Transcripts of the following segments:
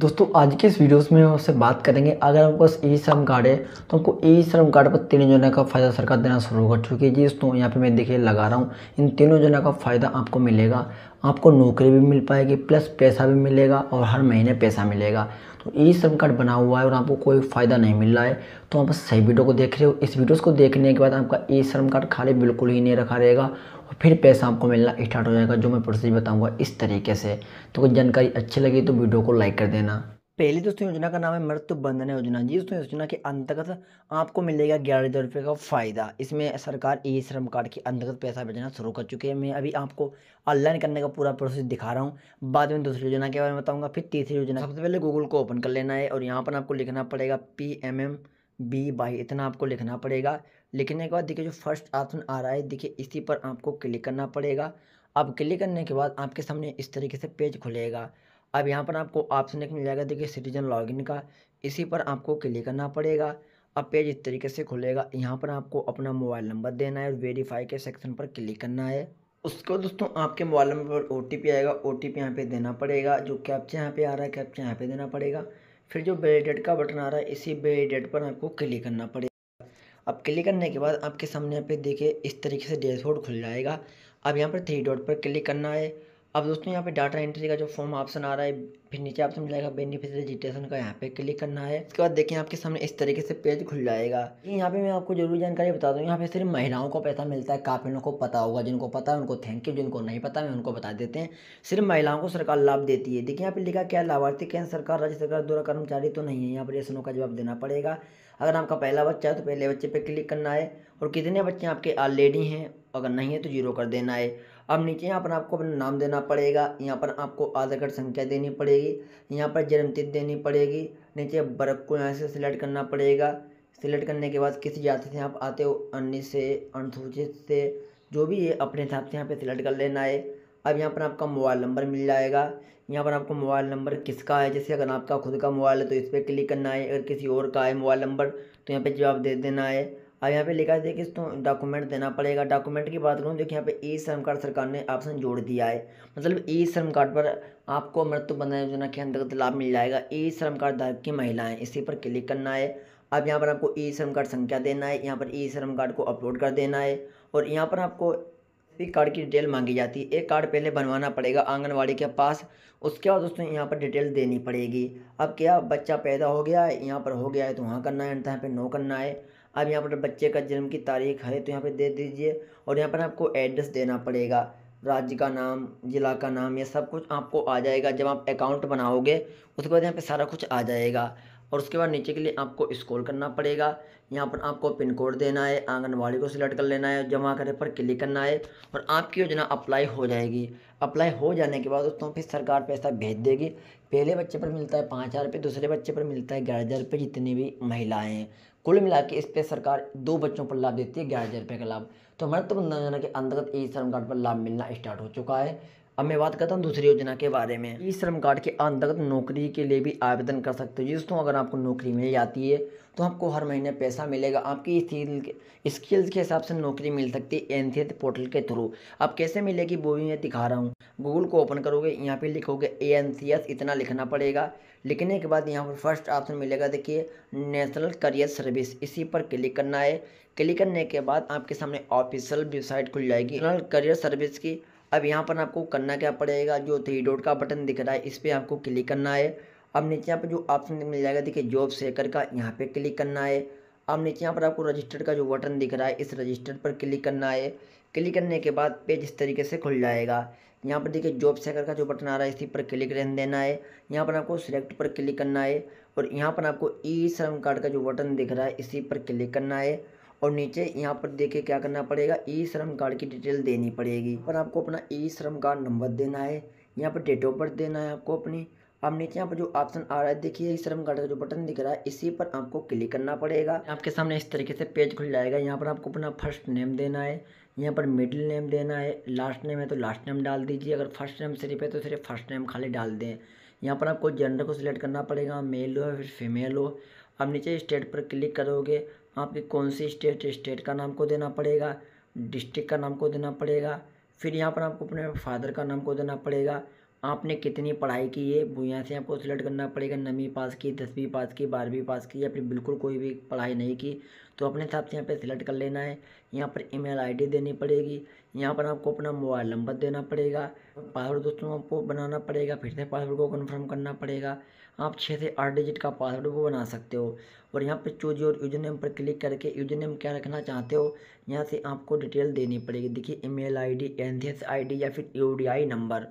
दोस्तों आज के इस वीडियोस में हम आपसे बात करेंगे अगर आपके पास ई श्रम कार्ड है तो हमको ई श्रम कार्ड पर तीन योजना का फ़ायदा सरकार देना शुरू कर चुकी है जी दोस्तों यहाँ पे मैं देखिए लगा रहा हूँ इन तीनों योजना का फ़ायदा आपको मिलेगा आपको नौकरी भी मिल पाएगी प्लस पैसा भी मिलेगा और हर महीने पैसा मिलेगा तो ई श्रम कार्ड बना हुआ है और आपको कोई फ़ायदा नहीं मिल रहा है तो आप सही वीडियो को देख रहे हो इस वीडियोस को देखने के बाद आपका ई श्रम कार्ड खाली बिल्कुल ही नहीं रखा रहेगा और फिर पैसा आपको मिलना स्टार्ट हो जाएगा जो मैं प्रोसेस बताऊँगा इस तरीके से तो कोई जानकारी अच्छी लगी तो वीडियो को लाइक कर देना पहली दोस्तों योजना का नाम है मृत्यु बंधन योजना जी दोस्तों योजना के अंतर्गत आपको मिलेगा ग्यारह हज़ार रुपये का फ़ायदा इसमें सरकार ई श्रम कार्ड के अंतर्गत पैसा भेजना शुरू कर चुकी है मैं अभी आपको ऑनलाइन करने का पूरा प्रोसेस दिखा रहा हूँ बाद में दूसरी योजना के बारे में बताऊँगा फिर तीसरी योजना सबसे पहले गूगल को ओपन कर लेना है और यहाँ पर आपको लिखना पड़ेगा P M M B by इतना आपको लिखना पड़ेगा लिखने के बाद देखिए जो फर्स्ट ऑप्शन आ रहा है देखिए इसी पर आपको क्लिक करना पड़ेगा अब क्लिक करने के बाद आपके सामने इस तरीके से पेज खुलेगा अब यहाँ पर आपको ऑप्शन एक मिल जाएगा देखिए सिटीजन लॉगिन का इसी पर आपको क्लिक करना पड़ेगा अब पेज इस तरीके से खुलेगा यहाँ पर आपको अपना मोबाइल नंबर देना है और वेरीफाई के सेक्शन पर क्लिक करना है उसको दोस्तों आपके मोबाइल नंबर पर ओ आएगा ओ टी पी यहाँ पर देना पड़ेगा जो कैप्चा यहाँ पे आ रहा है कैप्चा यहाँ पे देना पड़ेगा फिर जो बेडेट का बटन आ रहा है इसी बेडेट पर आपको क्लिक करना पड़ेगा अब क्लिक करने के बाद आपके सामने यहाँ पे देखिए इस तरीके से डैशबोर्ड खुल जाएगा अब यहाँ पर थ्री डॉट पर क्लिक करना है अब दोस्तों यहाँ पे डाटा एंट्री का जो फॉर्म ऑप्शन आ रहा है फिर नीचे ऑप्शन मिलेगा बेनिफिशियल रजिस्ट्रेशन का यहाँ पे क्लिक करना है उसके बाद देखें आपके सामने इस तरीके से पेज खुल जाएगा यहाँ पे मैं आपको जरूरी जानकारी बता दूँ यहाँ पे सिर्फ महिलाओं को पैसा मिलता है काफ़ी लोगों को पता होगा जिनको पता है उनको थैंक यू जिनको नहीं पता है उनको बता देते हैं सिर्फ महिलाओं को सरकार लाभ देती है देखिए यहाँ पे लिखा क्या लाभार्थी केंद्र सरकार राज्य सरकार द्वारा कर्मचारी तो नहीं है यहाँ पर प्रश्नों का जवाब देना पड़ेगा अगर आपका पहला बच्चा है तो पहले बच्चे पर क्लिक करना है और कितने बच्चे आपके ऑलरेडी हैं अगर नहीं है तो जीरो कर देना है अब नीचे यहाँ पर आपको अपना नाम देना पड़ेगा यहाँ पर आपको आधार कार्ड संख्या देनी पड़ेगी यहाँ पर जन्म तिथि देनी पड़ेगी नीचे बर्फ को यहाँ से सिलेक्ट करना पड़ेगा सिलेक्ट करने के बाद किस जाति से आप आते हो अन्य से अनुसूचित से जो भी है अपने हिसाब से यहाँ पर सिलेक्ट कर लेना है अब यहाँ पर आपका मोबाइल नंबर मिल जाएगा यहाँ पर आपको मोबाइल नंबर किसका है जैसे अगर आपका खुद का मोबाइल है तो इस पर क्लिक करना है अगर किसी और का है मोबाइल नंबर तो यहाँ पर जवाब दे देना है अब यहाँ पे लिखा है कि तो डॉक्यूमेंट देना पड़ेगा डॉक्यूमेंट की बात करूँ देखिए यहाँ पे ई श्रम कार्ड सरकार ने ऑप्शन जोड़ दिया है मतलब ई श्रम कार्ड पर आपको मृत्यु बंधन योजना के अंतर्गत लाभ मिल जाएगा ई श्रम कार्ड धारक की महिलाएं इसी पर क्लिक करना है अब यहाँ पर आपको ई श्रम कार्ड संख्या देना है यहाँ पर ई श्रम कार्ड को अपलोड कर देना है और यहाँ पर आपको भी कार्ड की डिटेल मांगी जाती है एक कार्ड पहले बनवाना पड़ेगा आंगनवाड़ी के पास उसके बाद दोस्तों यहाँ पर डिटेल देनी पड़ेगी अब क्या बच्चा पैदा हो गया है यहाँ पर हो गया है तो वहाँ करना है यहाँ पर नो करना है अब यहाँ पर बच्चे का जन्म की तारीख है तो यहाँ पर दे दीजिए और यहाँ पर आपको एड्रेस देना पड़ेगा राज्य का नाम ज़िला का नाम ये सब कुछ आपको आ जाएगा जब आप अकाउंट बनाओगे उसके बाद यहाँ पे सारा कुछ आ जाएगा और उसके बाद नीचे के लिए आपको स्क्रॉल करना पड़ेगा यहाँ पर आपको पिन कोड देना है आंगनबाड़ी को सिलेक्ट कर लेना है जमा करने पर क्लिक करना है और आपकी योजना अप्लाई हो जाएगी अप्लाई हो जाने के बाद दोस्तों फिर सरकार पैसा भेज देगी पहले बच्चे पर मिलता है पाँच हज़ार रुपये दूसरे बच्चे पर मिलता है ग्यारह हज़ार रुपये जितनी भी महिलाएँ हैं कुल मिला के इस पर सरकार दो बच्चों पर लाभ देती है ग्यारह हज़ार रुपये का लाभ तो मृत्यु योजना के अंतर्गत ई श्रम कार्ड पर लाभ मिलना स्टार्ट हो चुका है अब मैं बात करता हूँ दूसरी योजना के बारे में ई श्रम कार्ड के अंतर्गत नौकरी के लिए भी आवेदन कर सकते हो दोस्तों अगर आपको नौकरी मिल जाती है तो आपको हर महीने पैसा मिलेगा आपकी स्किल्स के हिसाब से नौकरी मिल सकती है एन सी पोर्टल के थ्रू अब कैसे मिलेगी वो भी मैं दिखा रहा हूँ गूगल को ओपन करोगे यहाँ पे लिखोगे ए एन सी एस इतना लिखना पड़ेगा लिखने के बाद यहाँ पर फर्स्ट ऑप्शन मिलेगा देखिए नेशनल करियर सर्विस इसी पर क्लिक करना है क्लिक करने के बाद आपके सामने ऑफिशियल वेबसाइट खुल जाएगी नेशनल करियर सर्विस की अब यहाँ पर आपको करना क्या पड़ेगा जो थ्री डॉट का बटन दिख रहा है इस पर आपको क्लिक करना है अब नीचे यहाँ पर जो ऑप्शन मिल जाएगा देखिए जॉब सेकर का यहाँ पे क्लिक करना है अब नीचे यहाँ पर आपको रजिस्टर का जो बटन दिख रहा है इस रजिस्टर पर क्लिक करना है क्लिक करने के बाद पेज इस तरीके से खुल जाएगा यहाँ पर देखिए जॉब सेकर का जो बटन आ रहा है इसी पर क्लिक रहने देना है यहाँ पर आपको सिलेक्ट पर क्लिक करना है और यहाँ पर आपको ई श्रम कार्ड का जो बटन दिख रहा है इसी पर क्लिक करना है और नीचे यहाँ पर देखे क्या करना पड़ेगा ई श्रम कार्ड की डिटेल देनी पड़ेगी पर आपको अपना ई श्रम कार्ड नंबर देना है यहाँ पर डेट ऑफ बर्थ देना है आपको अपनी अब नीचे यहाँ पर जो ऑप्शन आ रहा है देखिए ई श्रम कार्ड का जो बटन दिख रहा है इसी पर आपको क्लिक करना पड़ेगा आपके सामने इस तरीके से पेज खुल जाएगा यहाँ पर आपको अपना फर्स्ट नेम देना है यहाँ पर मिडिल नेम देना है लास्ट नेम है तो लास्ट नेम डाल दीजिए अगर फर्स्ट नेम सिर्फ है तो सिर्फ फर्स्ट नेम खाली डाल दें यहाँ पर आपको जेंडर को सिलेक्ट करना पड़ेगा मेल हो या फिर फीमेल हो अब नीचे स्टेट पर क्लिक करोगे आपके कौन सी स्टेट स्टेट का नाम को देना पड़ेगा डिस्ट्रिक्ट का नाम को देना पड़ेगा फिर यहाँ पर आपको अपने फादर का नाम को देना पड़ेगा आपने कितनी पढ़ाई की है वो यहाँ से आपको सिलेक्ट करना पड़ेगा नवीं पास की दसवीं पास की बारहवीं पास की या फिर बिल्कुल कोई भी पढ़ाई नहीं की तो अपने हिसाब से यहाँ पे सिलेक्ट कर लेना है यहाँ पर ईमेल आईडी देनी पड़ेगी यहाँ पर आपको अपना मोबाइल नंबर देना पड़ेगा पासवर्ड दोस्तों आपको बनाना पड़ेगा फिर से पासवर्ड को कन्फर्म करना पड़ेगा आप छः से आठ डिजिट का पासवर्ड वो बना सकते हो और यहाँ पे चूज योर यूजर नेम पर क्लिक करके यूजर नेम क्या रखना चाहते हो यहाँ से आपको डिटेल देनी पड़ेगी देखिए ईमेल आईडी एनसीएस आईडी या फिर आई नंबर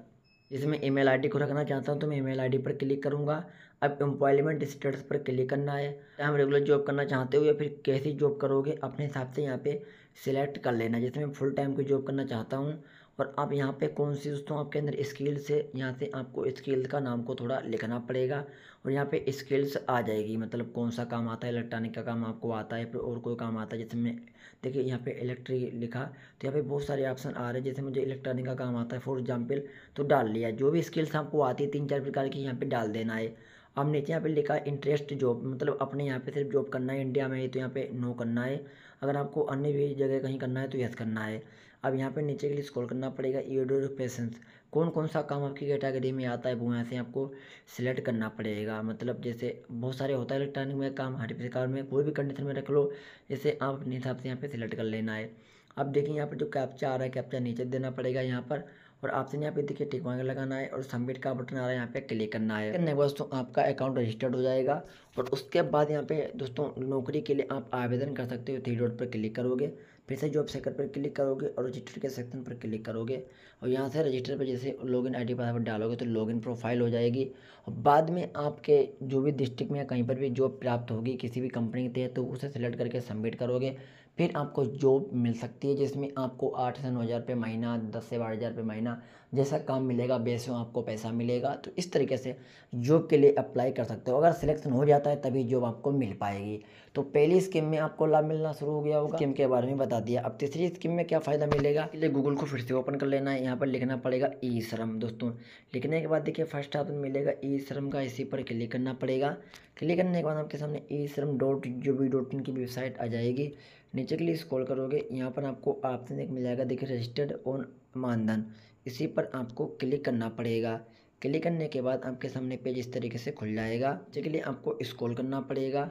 जैसे मैं ईमेल आईडी को रखना चाहता हूँ तो मैं ईमेल आईडी पर क्लिक करूँगा अब एम्प्लॉयमेंट स्टेटस पर क्लिक करना है हम रेगुलर जॉब करना चाहते हो या फिर कैसी जॉब करोगे अपने हिसाब से यहाँ पर सिलेक्ट कर लेना जैसे मैं फुल टाइम की जॉब करना चाहता हूँ और आप यहाँ पे कौन सी दोस्तों आपके अंदर स्किल्स है यहाँ से आपको स्किल का नाम को थोड़ा लिखना पड़ेगा और यहाँ पे स्किल्स आ जाएगी मतलब कौन सा काम आता है इलेक्ट्रॉनिक का काम आपको आता है फिर और कोई काम आता है जैसे मैं देखिए यहाँ पे इलेक्ट्रिक लिखा तो यहाँ पे बहुत सारे ऑप्शन आ रहे हैं जैसे मुझे इलेक्ट्रॉनिक का काम आता है फॉर एग्जाम्पल तो डाल लिया जो भी स्किल्स आपको आती है तीन चार प्रकार की यहाँ पर डाल देना है अब नीचे तो यहाँ पे लिखा है इंटरेस्ट जॉब मतलब अपने यहाँ पे सिर्फ जॉब करना है इंडिया में तो यहाँ पे नो करना है अगर आपको अन्य भी जगह कहीं करना है तो यस करना है अब यहाँ पे नीचे के लिए स्कॉल करना पड़ेगा ईडोर पेशेंस कौन कौन सा काम आपकी कैटेगरी में आता है वो यहाँ से आपको सिलेक्ट करना पड़ेगा मतलब जैसे बहुत सारे होता है इलेक्ट्रॉनिक में काम हर प्रकार में कोई भी कंडीशन में रख लो जैसे आप अपने हिसाब से यहाँ पर सिलेक्ट कर लेना है अब देखिए यहाँ पर जो कैप्चा आ रहा है कैप्चा नीचे देना पड़ेगा यहाँ पर और आपसे यहाँ पे देखिए टिक मार्क लगाना है और सबमिट का बटन आ रहा है यहाँ पे क्लिक करना है करने दोस्तों आपका अकाउंट रजिस्टर्ड हो जाएगा और उसके बाद यहाँ पे दोस्तों नौकरी के लिए आप आवेदन कर सकते हो थ्री डॉट पर क्लिक करोगे फिर से जॉब सेक्टर पर क्लिक करोगे और रजिस्टर के सेक्शन पर क्लिक करोगे और यहाँ से रजिस्टर पर जैसे लॉगिन आईडी पासवर्ड डालोगे तो इन प्रोफाइल हो जाएगी और बाद में आपके जो भी डिस्ट्रिक्ट में कहीं पर भी जॉब प्राप्त होगी किसी भी कंपनी के तहत तो उसे सेलेक्ट करके सबमिट करोगे फिर आपको जॉब मिल सकती है जिसमें आपको आठ से नौ हज़ार रुपये महीना दस से बारह हज़ार रुपये महीना जैसा काम मिलेगा वैसे आपको पैसा मिलेगा तो इस तरीके से जॉब के लिए अप्लाई कर सकते हो अगर सिलेक्शन हो जाता है तभी जॉब आपको मिल पाएगी तो पहली स्कीम में आपको लाभ मिलना शुरू हो गया होगा स्कीम के बारे में बता दिया अब तीसरी स्कीम में क्या फ़ायदा मिलेगा इसलिए गूगल को फिर से ओपन कर लेना है यहाँ पर लिखना पड़ेगा ई श्रम दोस्तों लिखने के बाद देखिए फर्स्ट आप मिलेगा ई श्रम का इसी पर क्लिक करना पड़ेगा क्लिक करने के बाद आपके सामने ई श्रम डॉट जी डॉट इनकी की वेबसाइट आ जाएगी नीचे के लिए स्क्रॉल करोगे यहाँ पर आपको ऑप्शन एक मिल जाएगा देखिए रजिस्टर्ड ऑन मानधन इसी पर आपको क्लिक करना पड़ेगा क्लिक करने के बाद आपके सामने पेज इस तरीके से खुल जाएगा जिसके लिए आपको स्क्रॉल करना पड़ेगा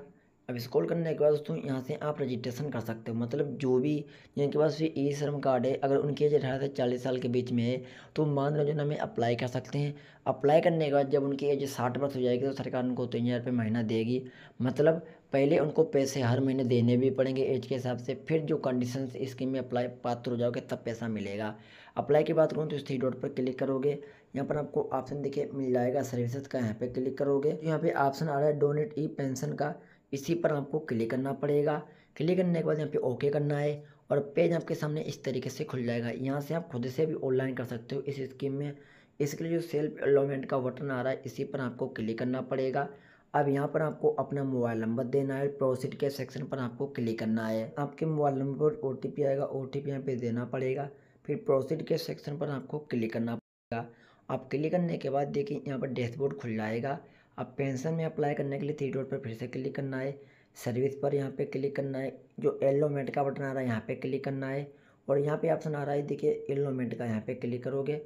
अब स्कॉल करने के बाद दोस्तों यहाँ से आप रजिस्ट्रेशन कर सकते हो मतलब जो भी जिनके पास ये ई e श्रम कार्ड है अगर उनकी एज अठारह से चालीस साल के बीच में है तो मान लो जो हमें अप्लाई कर सकते हैं अप्लाई करने के बाद जब उनकी एज साठ वर्ष हो जाएगी तो सरकार उनको तीन हज़ार रुपये महीना देगी मतलब पहले उनको पैसे हर महीने देने भी पड़ेंगे एज के हिसाब से फिर जो कंडीशन स्कीम में अप्लाई पात्र हो जाओगे तब पैसा मिलेगा अप्लाई की बात करूँ तो इस थ्री डॉट पर क्लिक करोगे यहाँ पर आपको ऑप्शन देखिए मिल जाएगा सर्विसेज का यहाँ पर क्लिक करोगे यहाँ पे ऑप्शन आ रहा है डोनेट ई पेंशन का इसी पर आपको क्लिक करना पड़ेगा क्लिक करने के बाद यहाँ पे ओके करना है और पेज आपके सामने इस तरीके से खुल जाएगा यहाँ से आप खुद से भी ऑनलाइन कर सकते हो इस स्कीम में इसके लिए जो सेल्फ एलोमेंट का बटन आ रहा है इसी पर आपको क्लिक करना पड़ेगा अब यहाँ पर आपको अपना मोबाइल नंबर देना है प्रोसीड के सेक्शन पर आपको क्लिक करना है आपके मोबाइल नंबर पर ओ टी पी आएगा ओ टी पी यहाँ पर देना पड़ेगा फिर प्रोसीड के सेक्शन पर आपको क्लिक करना पड़ेगा आप क्लिक करने के बाद देखिए यहाँ पर डैशबोर्ड खुल जाएगा अब पेंशन में अप्लाई करने के लिए थ्री डॉट पर फिर से क्लिक करना है सर्विस पर यहाँ पे क्लिक करना है जो येल्लो मेट का बटन आ रहा है यहाँ पे क्लिक करना है और यहाँ पे ऑप्शन आ रहा है देखिए येल्लो मेट का यहाँ पे क्लिक करोगे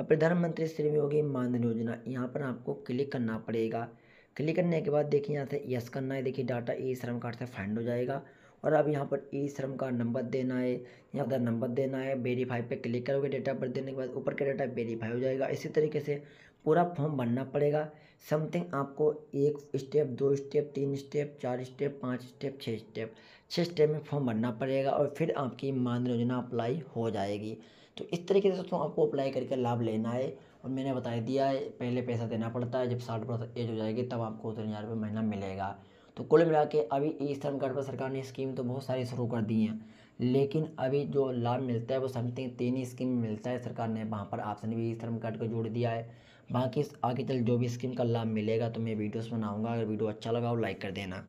और प्रधानमंत्री श्रम योगी मानधन योजना यहाँ पर आपको क्लिक करना पड़ेगा क्लिक करने के बाद देखिए यहाँ से यस करना है देखिए डाटा ई श्रम कार्ड से फाइंड हो जाएगा और अब यहाँ पर ई श्रम का नंबर देना है यहाँ पर नंबर देना है वेरीफाई पर क्लिक करोगे डेटा पर देने के बाद ऊपर का डेटा वेरीफाई हो जाएगा इसी तरीके से पूरा फॉर्म भरना पड़ेगा समथिंग आपको एक स्टेप दो स्टेप तीन स्टेप चार स्टेप पाँच स्टेप छः स्टेप छः स्टेप में फॉर्म भरना पड़ेगा और फिर आपकी मान योजना अप्लाई हो जाएगी तो इस तरीके से दोस्तों आपको अप्लाई करके लाभ लेना है और मैंने बता दिया है पहले पैसा देना पड़ता है जब साठ परसेंट एज हो जाएगी तब आपको तीन हज़ार रुपये महीना मिलेगा तो कुल मिला के अभी ई श्रम कार्ड पर सरकार ने स्कीम तो बहुत सारी शुरू कर दी हैं लेकिन अभी जो लाभ मिलता है वो समथिंग तीन ही स्कीम मिलता है सरकार ने वहाँ पर आपसे भी ई श्रम कार्ड को जोड़ दिया है बाकी आगे चल जो भी स्कीम का लाभ मिलेगा तो मैं वीडियोस बनाऊँगा अगर वीडियो अच्छा लगा हो लाइक कर देना